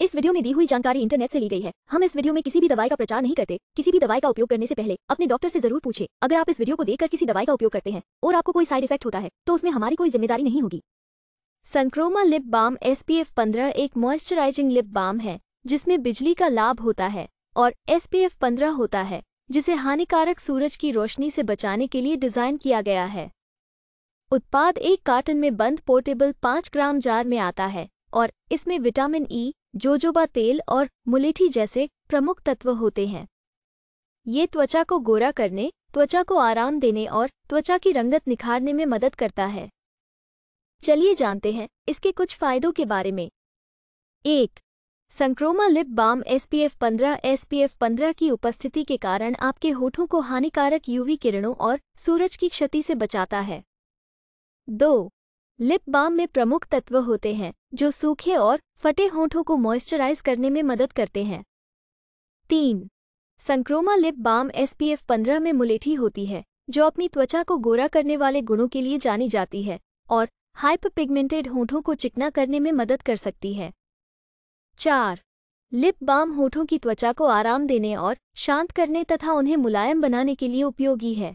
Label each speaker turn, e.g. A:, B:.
A: इस वीडियो में दी हुई जानकारी इंटरनेट से ली गई है हम इस वीडियो में किसी भी दवाई का प्रचार नहीं करते किसी भी दवाई का उपयोग करने से पहले अपने डॉक्टर से जरूर पूछे अगर आप इस वीडियो को देखकर किसी दवाई का उपयोग करते हैं और आपको कोई साइड इफेक्ट होता है तो उसमें हमारी कोई जिम्मेदारी नहीं होगी संक्रोमा लिप बाम एस पी एक मॉइस्चराइजिंग लिप बाम है जिसमें बिजली का लाभ होता है और एस पी एफ पंद्रह होता है जिसे हानिकारक सूरज की रोशनी से बचाने के लिए डिजाइन किया गया है उत्पाद एक कार्टन में बंद पोर्टेबल पाँच ग्राम जार में आता है और इसमें विटामिन ई जोजोबा तेल और मुलेठी जैसे प्रमुख तत्व होते हैं ये त्वचा को गोरा करने त्वचा को आराम देने और त्वचा की रंगत निखारने में मदद करता है चलिए जानते हैं इसके कुछ फायदों के बारे में एक संक्रोमा लिप बाम एसपीएफ 15 एसपीएफ 15 की उपस्थिति के कारण आपके होठों को हानिकारक यूवी किरणों और सूरज की क्षति से बचाता है दो लिप बाम में प्रमुख तत्व होते हैं जो सूखे और फटे होठों को मॉइस्चराइज करने में मदद करते हैं तीन संक्रोमा लिप बाम एसपीएफ 15 में मुलेठी होती है जो अपनी त्वचा को गोरा करने वाले गुणों के लिए जानी जाती है और हाइपपिगमेंटेड होठों को चिकना करने में मदद कर सकती है चार लिप बाम होठों की त्वचा को आराम देने और शांत करने तथा उन्हें मुलायम बनाने के लिए उपयोगी है